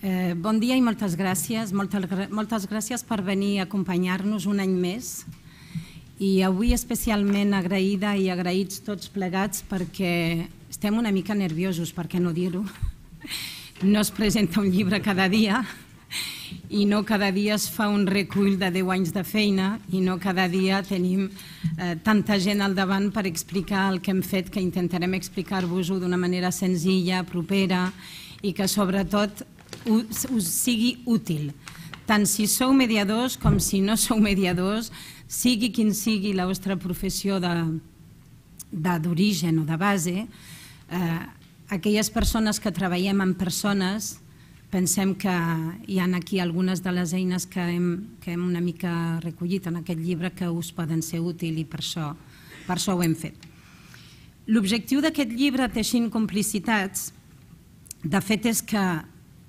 Eh, bon dia i moltes gràcies. Moltes, moltes gràcies per venir a acompanyar-nos un any més. I avui especialment agraïda i agraïts tots plegats perquè estem una mica nerviosos, per què no dir-ho. No es presenta un llibre cada dia i no cada dia es fa un recull de 10 anys de feina i no cada dia tenim eh, tanta gent al davant per explicar el que hem fet que intentarem explicar-vos-ho d'una manera senzilla, propera i que sobretot us sigui útil. Tant si sou mediadors com si no sou mediadors, sigui quin sigui la vostra professió d'origen o de base, eh, aquelles persones que treballem amb persones pensem que hi han aquí algunes de les eines que hem, que hem una mica recollit en aquest llibre que us poden ser útil i per això, per això ho hem fet. L'objectiu d'aquest llibre, Teixint complicitats, de fet és que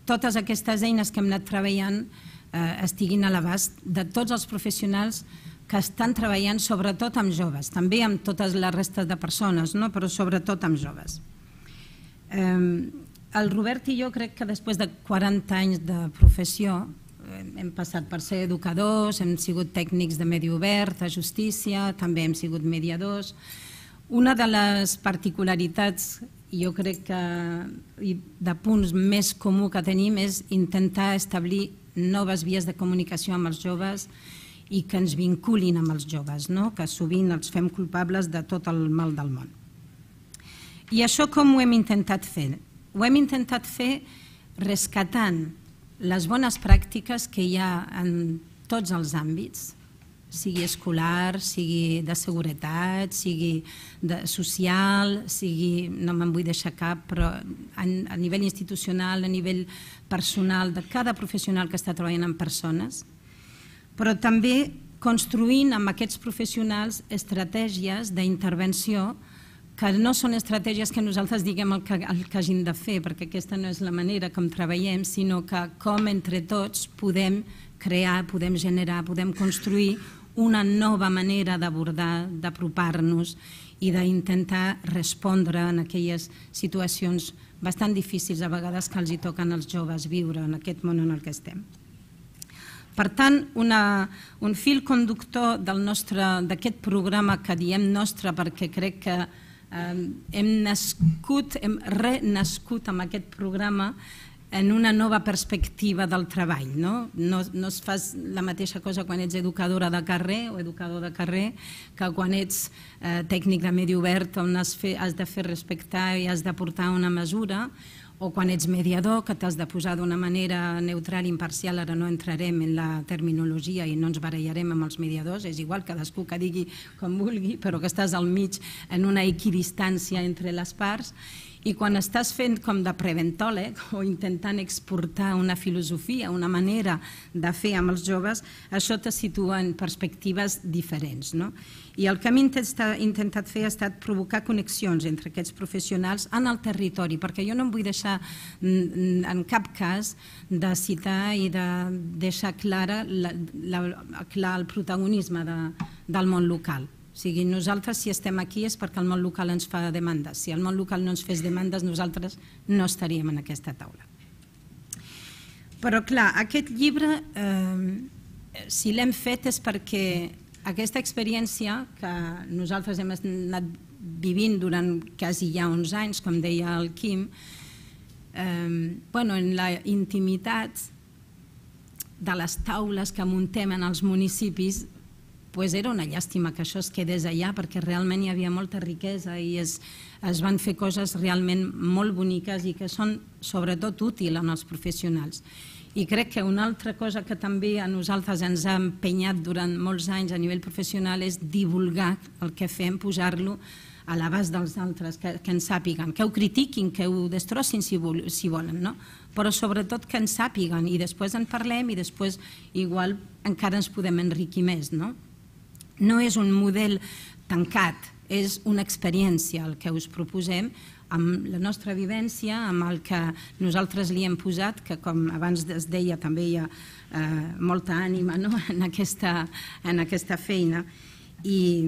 totes aquestes eines que hem anat treballant eh, estiguin a l'abast de tots els professionals que estan treballant sobretot amb joves, també amb totes les restes de persones, no? però sobretot amb joves. Eh, el Robert i jo crec que després de 40 anys de professió hem passat per ser educadors, hem sigut tècnics de medi obert, a justícia, també hem sigut mediadors. Una de les particularitats jo crec que de punts més comú que tenim és intentar establir noves vies de comunicació amb els joves i que ens vinculin amb els joves, no? que sovint els fem culpables de tot el mal del món. I això com ho hem intentat fer? Ho hem intentat fer rescatant les bones pràctiques que hi ha en tots els àmbits, sigui escolar, sigui de seguretat, sigui de social, sigui, no me'n vull deixar cap, però a, nivell institucional, a nivell personal, de cada professional que està treballant amb persones, però també construint amb aquests professionals estratègies d'intervenció que no són estratègies que nosaltres diguem el que, el que hagin de fer, perquè aquesta no és la manera com treballem, sinó que com entre tots podem crear, podem generar, podem construir una nova manera d'abordar, d'apropar-nos i d'intentar respondre en aquelles situacions bastant difícils a vegades que els hi toquen als joves viure en aquest món en el que estem. Per tant, una, un fil conductor d'aquest programa que diem nostre perquè crec que eh, hem nascut, hem renascut amb aquest programa, en una nova perspectiva del treball. No? No, no es fa la mateixa cosa quan ets educadora de carrer o educador de carrer que quan ets eh, tècnic de medi obert on has, fe, has de fer respectar i has de portar una mesura o quan ets mediador, que t'has de posar d'una manera neutral, imparcial, ara no entrarem en la terminologia i no ens barallarem amb els mediadors, és igual, cadascú que digui com vulgui, però que estàs al mig en una equidistància entre les parts, i quan estàs fent com de preventòleg o intentant exportar una filosofia, una manera de fer amb els joves, això te situa en perspectives diferents. No? I el que hem intentat fer ha estat provocar connexions entre aquests professionals en el territori, perquè jo no em vull deixar mm, mm, en cap cas de citar i de deixar clara la, la, clar el protagonisme de, del món local sigui, nosaltres, si estem aquí, és perquè el món local ens fa demandes. Si el món local no ens fes demandes, nosaltres no estaríem en aquesta taula. Però, clar, aquest llibre, eh, si l'hem fet és perquè aquesta experiència que nosaltres hem anat vivint durant quasi ja 11 anys, com deia el Quim, eh, bueno, en la intimitat de les taules que muntem en els municipis pues era una llàstima que això es quedés allà perquè realment hi havia molta riquesa i es, es van fer coses realment molt boniques i que són sobretot útils en els professionals. I crec que una altra cosa que també a nosaltres ens ha empenyat durant molts anys a nivell professional és divulgar el que fem, posar-lo a l'abast dels altres, que, que en sàpiguen, que ho critiquin, que ho destrossin si, vol, si volen, no? però sobretot que en sàpiguen i després en parlem i després igual encara ens podem enriquir més. No? No és un model tancat, és una experiència el que us proposem amb la nostra vivència, amb el que nosaltres li hem posat, que com abans es deia també hi ha eh, molta ànima no? en, aquesta, en aquesta feina i,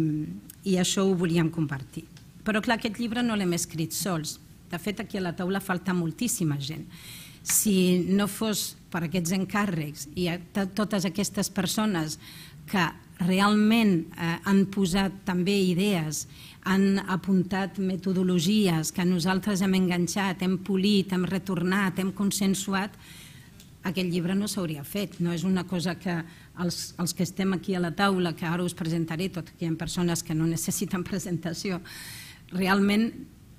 i això ho volíem compartir. Però clar, aquest llibre no l'hem escrit sols. De fet, aquí a la taula falta moltíssima gent. Si no fos per aquests encàrrecs i totes aquestes persones que realment eh, han posat també idees, han apuntat metodologies que nosaltres hem enganxat, hem polit, hem retornat, hem consensuat, aquest llibre no s'hauria fet. No és una cosa que els, els que estem aquí a la taula, que ara us presentaré, tot que hi ha persones que no necessiten presentació, realment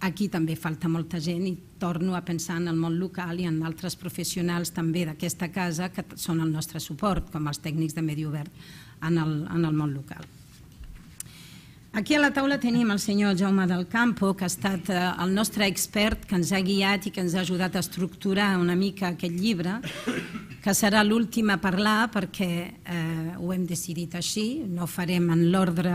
aquí també falta molta gent i torno a pensar en el món local i en altres professionals també d'aquesta casa que són el nostre suport, com els tècnics de medi obert, en el, en el món local. Aquí a la taula tenim el senyor Jaume del Campo, que ha estat eh, el nostre expert, que ens ha guiat i que ens ha ajudat a estructurar una mica aquest llibre, que serà l'últim a parlar perquè eh, ho hem decidit així, no farem en l'ordre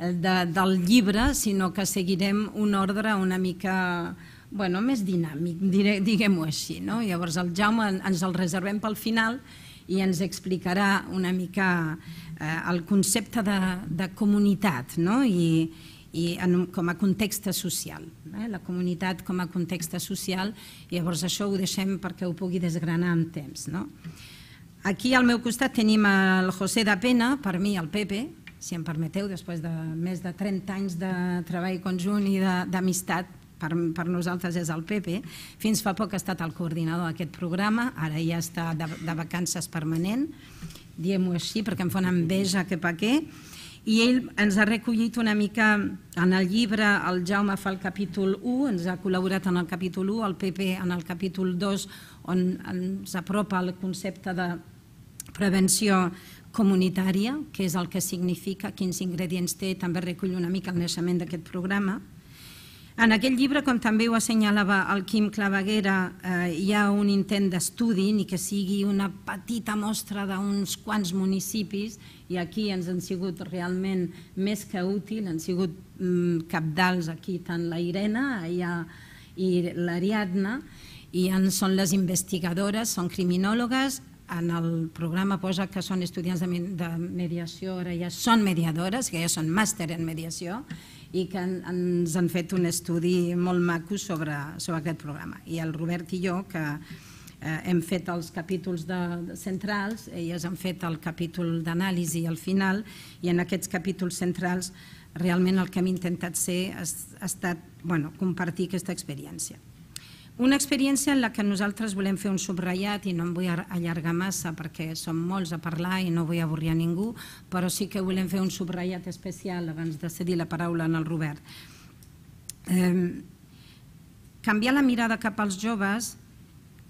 eh, de, del llibre, sinó que seguirem un ordre una mica bueno, més dinàmic, diguem-ho així. No? Llavors el Jaume ens el reservem pel final, i ens explicarà una mica eh, el concepte de, de comunitat no? I, i en, com a context social. Eh? La comunitat com a context social, llavors això ho deixem perquè ho pugui desgranar amb temps. No? Aquí al meu costat tenim el José de Pena, per mi el Pepe, si em permeteu, després de més de 30 anys de treball conjunt i d'amistat per, per nosaltres és el Pepe, fins fa poc ha estat el coordinador d'aquest programa, ara ja està de, de vacances permanent, diem-ho així perquè em fa una enveja que pa què, i ell ens ha recollit una mica en el llibre, el Jaume fa el capítol 1, ens ha col·laborat en el capítol 1, el Pepe en el capítol 2, on ens apropa el concepte de prevenció comunitària, que és el que significa, quins ingredients té, també recull una mica el naixement d'aquest programa. En aquest llibre, com també ho assenyalava el Quim Claveguera, eh, hi ha un intent d'estudi, ni que sigui una petita mostra d'uns quants municipis, i aquí ens han sigut realment més que útil, han sigut mm, capdals aquí tant la Irene allà, i l'Ariadna, i són les investigadores, són criminòlogues, en el programa posa que són estudiants de, mediació, ara ja són mediadores, que ja són màster en mediació, i que ens han fet un estudi molt maco sobre, sobre aquest programa. I el Robert i jo, que eh, hem fet els capítols de, centrals, elles han fet el capítol d'anàlisi al final, i en aquests capítols centrals realment el que hem intentat ser ha, ha estat bueno, compartir aquesta experiència. Una experiència en la que nosaltres volem fer un subratllat i no em vull allargar massa perquè som molts a parlar i no vull avorrir a ningú, però sí que volem fer un subratllat especial abans de cedir la paraula al Robert. canviar la mirada cap als joves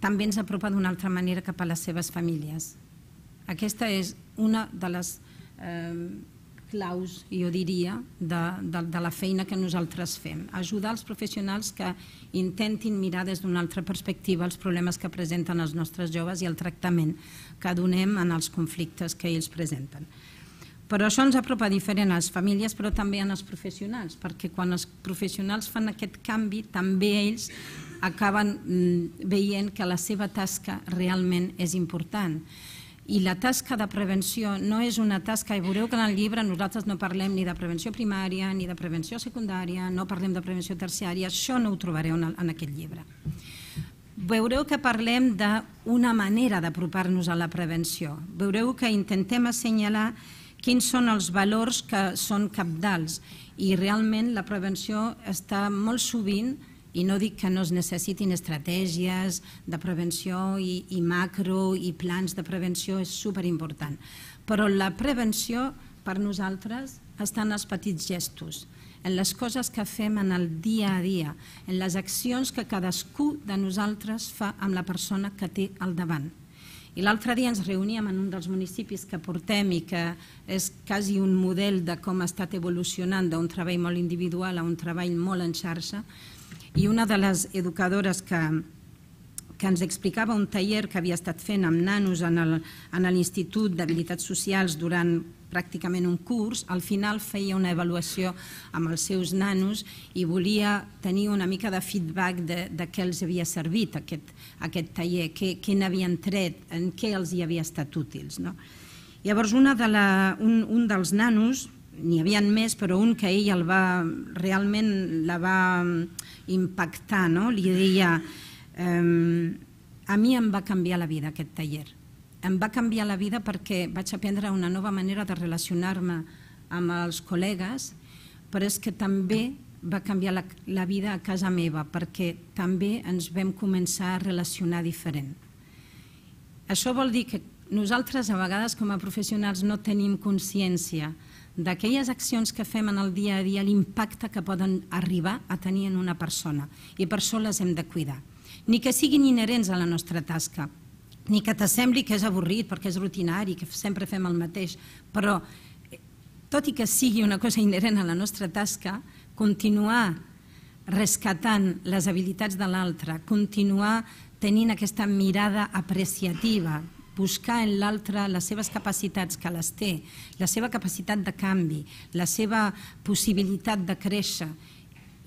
també ens apropa d'una altra manera cap a les seves famílies. Aquesta és una de les eh, claus, jo diria, de, de, de la feina que nosaltres fem. Ajudar els professionals que intentin mirar des d'una altra perspectiva els problemes que presenten els nostres joves i el tractament que donem en els conflictes que ells presenten. Però això ens apropa diferent a les famílies, però també els professionals, perquè quan els professionals fan aquest canvi, també ells acaben mm, veient que la seva tasca realment és important i la tasca de prevenció no és una tasca, i veureu que en el llibre nosaltres no parlem ni de prevenció primària, ni de prevenció secundària, no parlem de prevenció terciària, això no ho trobareu en aquest llibre. Veureu que parlem d'una manera d'apropar-nos a la prevenció. Veureu que intentem assenyalar quins són els valors que són capdals i realment la prevenció està molt sovint i no dic que no es necessitin estratègies de prevenció i, i macro i plans de prevenció, és superimportant. Però la prevenció, per nosaltres, està en els petits gestos, en les coses que fem en el dia a dia, en les accions que cadascú de nosaltres fa amb la persona que té al davant. I l'altre dia ens reuníem en un dels municipis que portem i que és quasi un model de com ha estat evolucionant d'un treball molt individual a un treball molt en xarxa, i una de les educadores que, que ens explicava un taller que havia estat fent amb nanos en l'Institut d'Habilitats Socials durant pràcticament un curs, al final feia una avaluació amb els seus nanos i volia tenir una mica de feedback de, de què els havia servit aquest, aquest taller, què, què n'havien tret, en què els hi havia estat útils. No? Llavors, una de la, un, un dels nanos n'hi havia més, però un que ell el va, realment la va mm, impactar, no? li deia, eh, a mi em va canviar la vida aquest taller. Em va canviar la vida perquè vaig aprendre una nova manera de relacionar-me amb els col·legues, però és que també va canviar la, la vida a casa meva, perquè també ens vam començar a relacionar diferent. Això vol dir que nosaltres a vegades com a professionals no tenim consciència de d'aquelles accions que fem en el dia a dia, l'impacte que poden arribar a tenir en una persona. I per això les hem de cuidar. Ni que siguin inherents a la nostra tasca, ni que t'assembli que és avorrit perquè és rutinari, que sempre fem el mateix, però tot i que sigui una cosa inherent a la nostra tasca, continuar rescatant les habilitats de l'altre, continuar tenint aquesta mirada apreciativa, buscar en l'altre les seves capacitats que les té, la seva capacitat de canvi, la seva possibilitat de créixer.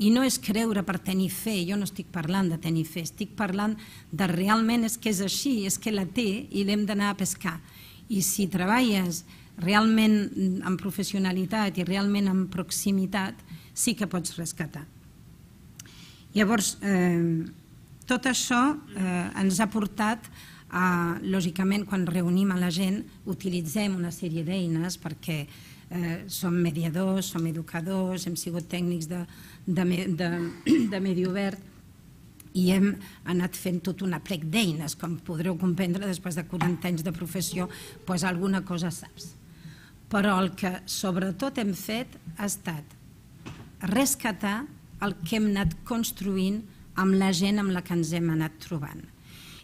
I no és creure per tenir fe, jo no estic parlant de tenir fe, estic parlant de realment és que és així, és que la té i l'hem d'anar a pescar. I si treballes realment amb professionalitat i realment amb proximitat, sí que pots rescatar. Llavors, eh, tot això eh, ens ha portat eh, lògicament quan reunim a la gent utilitzem una sèrie d'eines perquè eh, som mediadors, som educadors, hem sigut tècnics de, de, de, de medi obert i hem anat fent tot un aplec d'eines, com podreu comprendre després de 40 anys de professió, doncs alguna cosa saps. Però el que sobretot hem fet ha estat rescatar el que hem anat construint amb la gent amb la que ens hem anat trobant.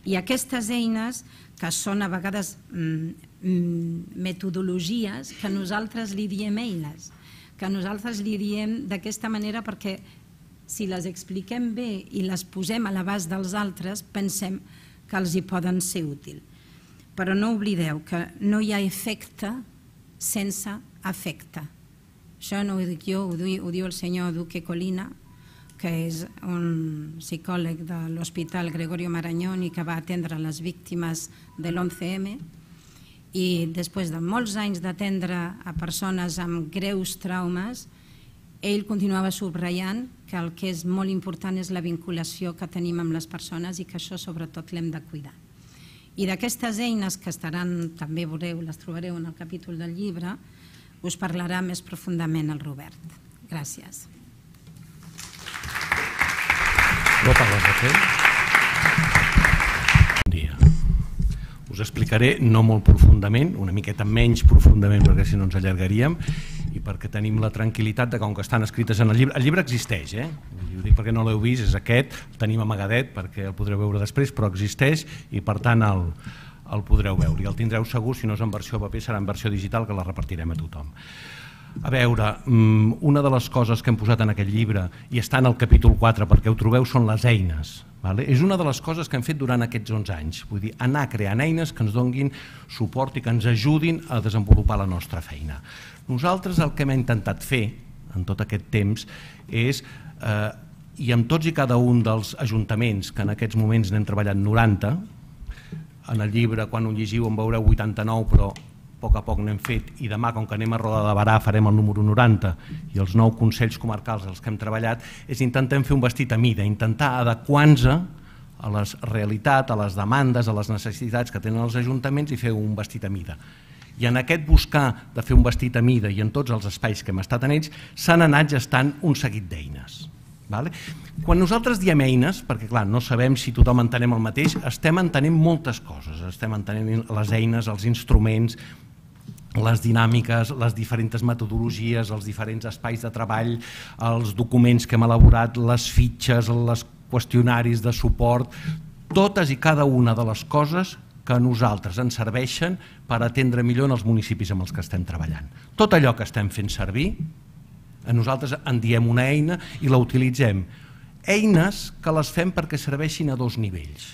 I aquestes eines, que són a vegades mm, mm, metodologies, que nosaltres li diem eines, que nosaltres li diem d'aquesta manera perquè si les expliquem bé i les posem a l'abast dels altres, pensem que els hi poden ser útils. Però no oblideu que no hi ha efecte sense efecte. Això no ho dic jo, ho diu el senyor Duque Colina, que és un psicòleg de l'Hospital Gregorio Marañón i que va atendre les víctimes de l'11M. I després de molts anys d'atendre a persones amb greus traumes, ell continuava subratllant que el que és molt important és la vinculació que tenim amb les persones i que això sobretot l'hem de cuidar. I d'aquestes eines que estaran, també veureu, les trobareu en el capítol del llibre, us parlarà més profundament el Robert. Gràcies. Bon dia. Us explicaré, no molt profundament, una miqueta menys profundament perquè si no ens allargaríem, i perquè tenim la tranquil·litat de com que estan escrites en el llibre. El llibre existeix, eh? Jo dic perquè no l'heu vist, és aquest, el tenim amagadet perquè el podreu veure després, però existeix i per tant el, el podreu veure i el tindreu segur, si no és en versió paper serà en versió digital que la repartirem a tothom. A veure, mm, una de les coses que hem posat en aquest llibre i està en el capítol 4 perquè ho trobeu són les eines. Vale? És una de les coses que hem fet durant aquests 11 anys, vull dir, anar creant eines que ens donguin suport i que ens ajudin a desenvolupar la nostra feina. Nosaltres el que hem intentat fer en tot aquest temps és eh, i amb tots i cada un dels ajuntaments que en aquests moments n'hem treballat 90 en el llibre quan ho llegiu en veureu 89 però a poc a poc n'hem fet, i demà, com que anem a Roda de Barà, farem el número 90 i els nou Consells Comarcals els que hem treballat, és intentem fer un vestit a mida, intentar adequar-nos a les realitat, a les demandes, a les necessitats que tenen els ajuntaments i fer un vestit a mida. I en aquest buscar de fer un vestit a mida i en tots els espais que hem estat en ells, s'han anat gestant un seguit d'eines. Vale? Quan nosaltres diem eines, perquè clar, no sabem si tothom entenem el mateix, estem entenent moltes coses, estem entenent les eines, els instruments, les dinàmiques, les diferents metodologies, els diferents espais de treball, els documents que hem elaborat, les fitxes, els qüestionaris de suport, totes i cada una de les coses que a nosaltres ens serveixen per atendre millor en els municipis amb els que estem treballant. Tot allò que estem fent servir, a nosaltres en diem una eina i la utilitzem. Eines que les fem perquè serveixin a dos nivells.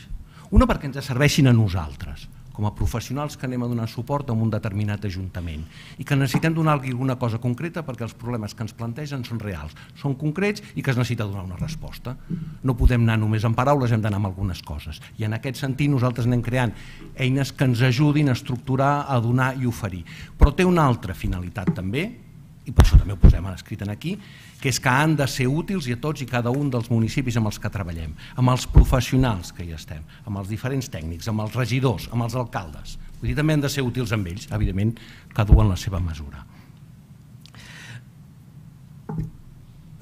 Una perquè ens serveixin a nosaltres, com a professionals que anem a donar suport a un determinat ajuntament i que necessitem donar alguna cosa concreta perquè els problemes que ens plantegen són reals, són concrets i que es necessita donar una resposta. No podem anar només en paraules, hem d'anar amb algunes coses. I en aquest sentit nosaltres anem creant eines que ens ajudin a estructurar, a donar i oferir. Però té una altra finalitat també, i per això també ho posem escrit aquí, que és que han de ser útils i a tots i cada un dels municipis amb els que treballem, amb els professionals que hi estem, amb els diferents tècnics, amb els regidors, amb els alcaldes. Vull dir, també han de ser útils amb ells, evidentment, cada un la seva mesura.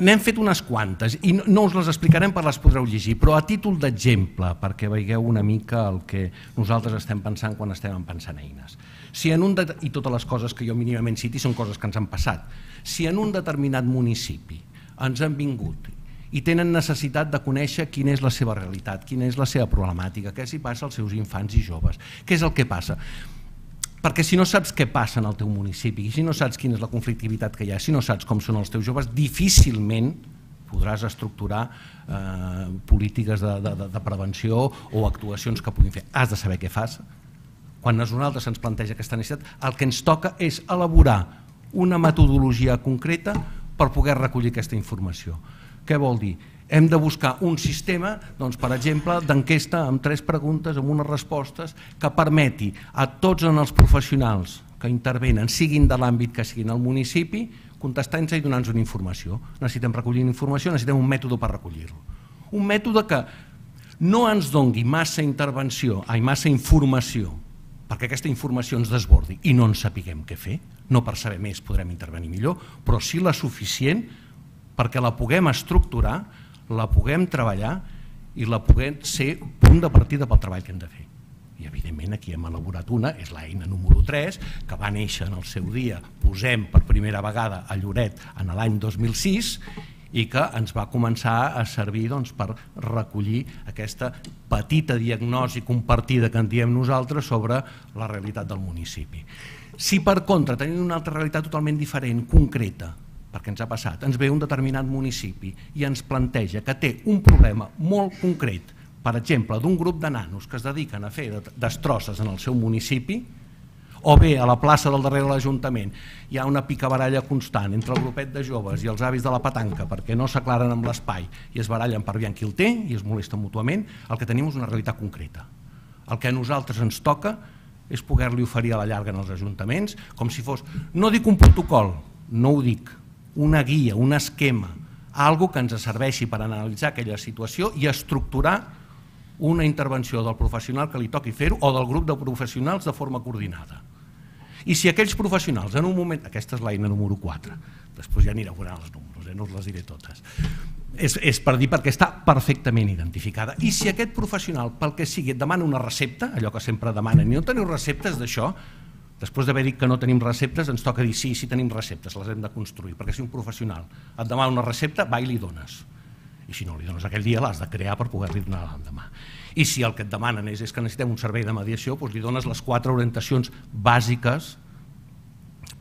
N'hem fet unes quantes i no, us les explicarem per les podreu llegir, però a títol d'exemple, perquè veieu una mica el que nosaltres estem pensant quan estem pensant eines. Si en un de... I totes les coses que jo mínimament citi són coses que ens han passat. Si en un determinat municipi ens han vingut i tenen necessitat de conèixer quina és la seva realitat, quina és la seva problemàtica, què s'hi passa als seus infants i joves, què és el que passa. Perquè si no saps què passa en el teu municipi, si no saps quina és la conflictivitat que hi ha, si no saps com són els teus joves, difícilment podràs estructurar eh, polítiques de, de, de prevenció o actuacions que puguin fer. Has de saber què fas, quan a nosaltres se'ns planteja aquesta necessitat, el que ens toca és elaborar una metodologia concreta per poder recollir aquesta informació. Què vol dir? Hem de buscar un sistema, doncs, per exemple, d'enquesta amb tres preguntes, amb unes respostes, que permeti a tots els professionals que intervenen, siguin de l'àmbit que siguin al municipi, contestar-nos i donar-nos una informació. Necessitem recollir informació, necessitem un mètode per recollir-lo. Un mètode que no ens dongui massa intervenció, ai, massa informació, perquè aquesta informació ens desbordi i no ens sapiguem què fer, no per saber més podrem intervenir millor, però sí la suficient perquè la puguem estructurar, la puguem treballar i la puguem ser punt de partida pel treball que hem de fer. I evidentment aquí hem elaborat una, és l'eina número 3, que va néixer en el seu dia, posem per primera vegada a Lloret en l'any 2006 i que ens va començar a servir doncs, per recollir aquesta petita diagnosi compartida que en diem nosaltres sobre la realitat del municipi. Si per contra tenim una altra realitat totalment diferent, concreta, perquè ens ha passat, ens ve un determinat municipi i ens planteja que té un problema molt concret, per exemple, d'un grup de nanos que es dediquen a fer destrosses en el seu municipi, o bé a la plaça del darrere de l'Ajuntament hi ha una picabaralla constant entre el grupet de joves i els avis de la petanca perquè no s'aclaren amb l'espai i es barallen per aviar qui el té i es molesten mútuament, el que tenim és una realitat concreta. El que a nosaltres ens toca és poder-li oferir a la llarga en els ajuntaments, com si fos, no dic un protocol, no ho dic, una guia, un esquema, algo que ens serveixi per analitzar aquella situació i estructurar una intervenció del professional que li toqui fer-ho o del grup de professionals de forma coordinada. I si aquells professionals en un moment... Aquesta és l'eina número 4. Després ja anireu veient els números, eh? no us les diré totes. És, és per dir perquè està perfectament identificada. I si aquest professional, pel que sigui, et demana una recepta, allò que sempre demanen, i no teniu receptes d'això, després d'haver dit que no tenim receptes, ens toca dir sí, sí tenim receptes, les hem de construir, perquè si un professional et demana una recepta, va i li dones. I si no li dones aquell dia, l'has de crear per poder-li donar l'endemà. I si el que et demanen és, és que necessitem un servei de mediació, doncs li dones les quatre orientacions bàsiques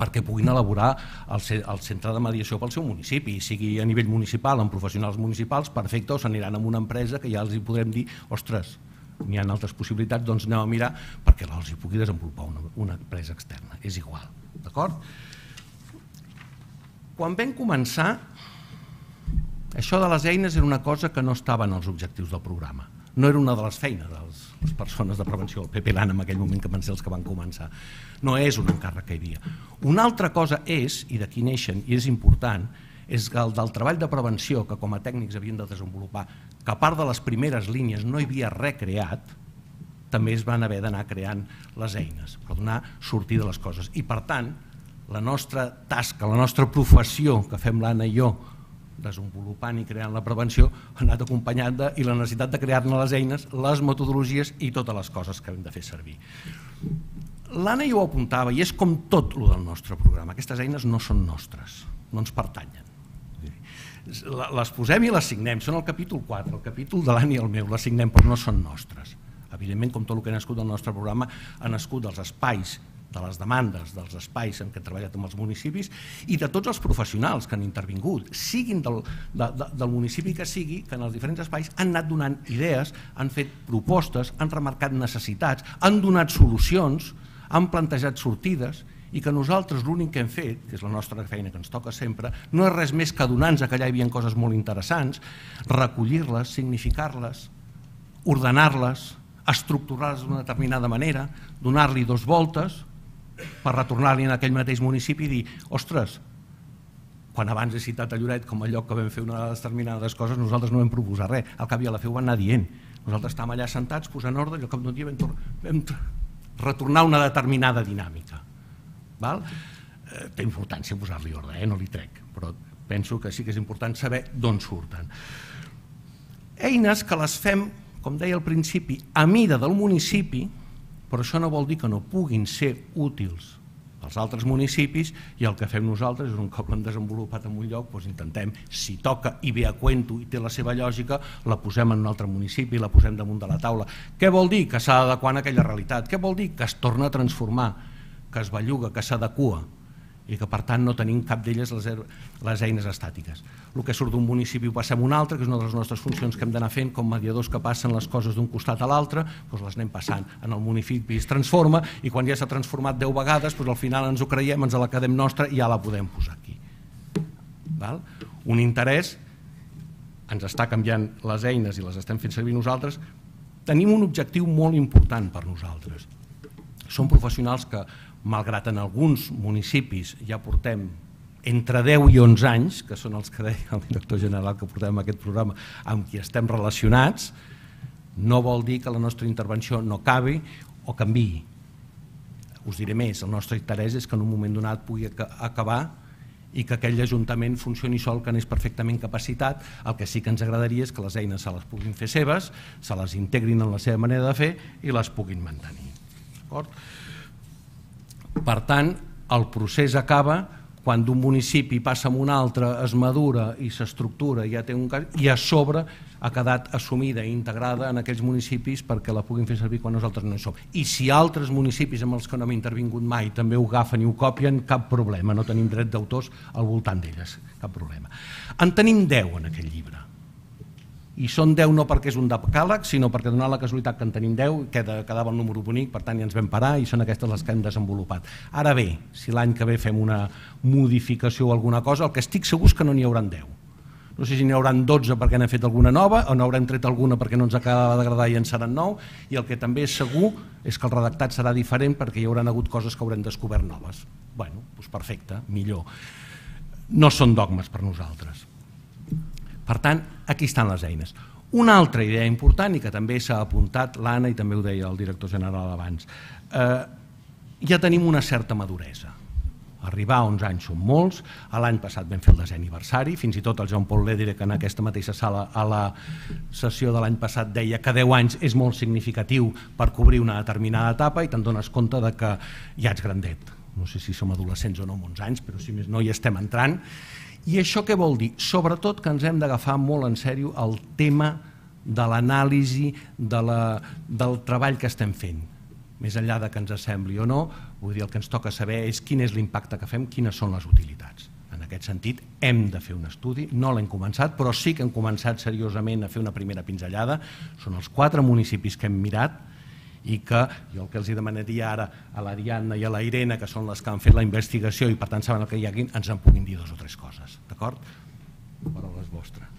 perquè puguin elaborar el, el centre de mediació pel seu municipi, i sigui a nivell municipal, amb professionals municipals, perfecte, o s'aniran amb una empresa que ja els hi podrem dir, ostres, n'hi ha altres possibilitats, doncs anem a mirar perquè els hi pugui desenvolupar una, una empresa externa, és igual, d'acord? Quan vam començar, això de les eines era una cosa que no estava en els objectius del programa. No era una de les feines de les persones de prevenció, el Pepe Lana en aquell moment que van ser els que van començar. No és un encàrrec que hi havia. Una altra cosa és, i qui neixen, i és important, és que el del treball de prevenció que com a tècnics havien de desenvolupar, que a part de les primeres línies no hi havia recreat, també es van haver d'anar creant les eines per donar sortida a les coses. I per tant, la nostra tasca, la nostra professió que fem l'Anna i jo desenvolupant i creant la prevenció ha anat acompanyat de, i la necessitat de crear-ne les eines, les metodologies i totes les coses que hem de fer servir. L'Anna ja ho apuntava i és com tot el del nostre programa. Aquestes eines no són nostres, no ens pertanyen. Les posem i les signem, són el capítol 4, el capítol de l'Anna i el meu, les signem però no són nostres. Evidentment, com tot el que ha nascut del nostre programa, ha nascut dels espais de les demandes dels espais en què he treballat amb els municipis i de tots els professionals que han intervingut, siguin del, de, de, del municipi que sigui, que en els diferents espais han anat donant idees, han fet propostes, han remarcat necessitats, han donat solucions, han plantejat sortides i que nosaltres l'únic que hem fet, que és la nostra feina que ens toca sempre, no és res més que donar-nos que allà hi havia coses molt interessants, recollir-les, significar-les, ordenar-les, estructurar-les d'una determinada manera, donar-li dos voltes, per retornar-li en aquell mateix municipi i dir, ostres, quan abans he citat a Lloret com a lloc que vam fer una de determinades coses, nosaltres no vam proposar res, al cap i a la fe ho van anar dient. Nosaltres estàvem allà sentats posant ordre i al cap d'un dia vam, vam retornar una determinada dinàmica. Val? Eh, té importància posar-li ordre, eh? no li trec, però penso que sí que és important saber d'on surten. Eines que les fem, com deia al principi, a mida del municipi, però això no vol dir que no puguin ser útils als altres municipis i el que fem nosaltres és un cop l'hem desenvolupat en un lloc doncs intentem, si toca i ve a cuento i té la seva lògica, la posem en un altre municipi i la posem damunt de la taula. Què vol dir? Que s'ha d'adequar a aquella realitat. Què vol dir? Que es torna a transformar, que es belluga, que s'adequa i que per tant no tenim cap d'elles les, les eines estàtiques. El que surt d'un municipi ho passa a un altre, que és una de les nostres funcions que hem d'anar fent com mediadors que passen les coses d'un costat a l'altre, doncs les anem passant. En el municipi es transforma i quan ja s'ha transformat 10 vegades, doncs al final ens ho creiem, ens la quedem nostra i ja la podem posar aquí. Val? Un interès ens està canviant les eines i les estem fent servir nosaltres, tenim un objectiu molt important per nosaltres. Són professionals que malgrat en alguns municipis ja portem entre 10 i 11 anys, que són els que deia el director general que portem aquest programa, amb qui estem relacionats, no vol dir que la nostra intervenció no acabi o canvi. Us diré més, el nostre interès és que en un moment donat pugui acabar i que aquell ajuntament funcioni sol, que n'és perfectament capacitat. El que sí que ens agradaria és que les eines se les puguin fer seves, se les integrin en la seva manera de fer i les puguin mantenir. D'acord? Per tant, el procés acaba quan d'un municipi passa a un altre, es madura i s'estructura, ja té un cas, i a sobre ha quedat assumida i integrada en aquells municipis perquè la puguin fer servir quan nosaltres no hi som. I si altres municipis amb els que no hem intervingut mai també ho agafen i ho copien, cap problema, no tenim dret d'autors al voltant d'elles, cap problema. En tenim 10 en aquest llibre i són 10 no perquè és un decàleg, sinó perquè donant la casualitat que en tenim 10 queda, quedava el número bonic, per tant ja ens vam parar i són aquestes les que hem desenvolupat. Ara bé, si l'any que ve fem una modificació o alguna cosa, el que estic segur és que no n'hi hauran 10. No sé si n'hi hauran 12 perquè n'hem fet alguna nova o n'haurem tret alguna perquè no ens acabava d'agradar i en seran nou i el que també és segur és que el redactat serà diferent perquè hi hauran hagut coses que haurem descobert noves. Bueno, doncs perfecte, millor. No són dogmes per nosaltres. Per tant, aquí estan les eines. Una altra idea important, i que també s'ha apuntat l'Anna i també ho deia el director general abans, eh, ja tenim una certa maduresa. Arribar a 11 anys són molts, l'any passat vam fer el desè aniversari, fins i tot el Joan Paul Lédere que en aquesta mateixa sala a la sessió de l'any passat deia que 10 anys és molt significatiu per cobrir una determinada etapa i te'n dones compte de que ja ets grandet. No sé si som adolescents o no amb 11 anys, però si més no hi estem entrant i això què vol dir? Sobretot que ens hem d'agafar molt en sèrio el tema de l'anàlisi de la, del treball que estem fent més enllà de que ens assembli o no, vull dir, el que ens toca saber és quin és l'impacte que fem, quines són les utilitats. En aquest sentit, hem de fer un estudi, no l'hem començat, però sí que hem començat seriosament a fer una primera pinzellada. Són els quatre municipis que hem mirat, i que jo el que els demanaria ara a l'Ariadna i a la Irene, que són les que han fet la investigació i per tant saben el que hi ha aquí, ens en puguin dir dues o tres coses. D'acord? Paraules vostres.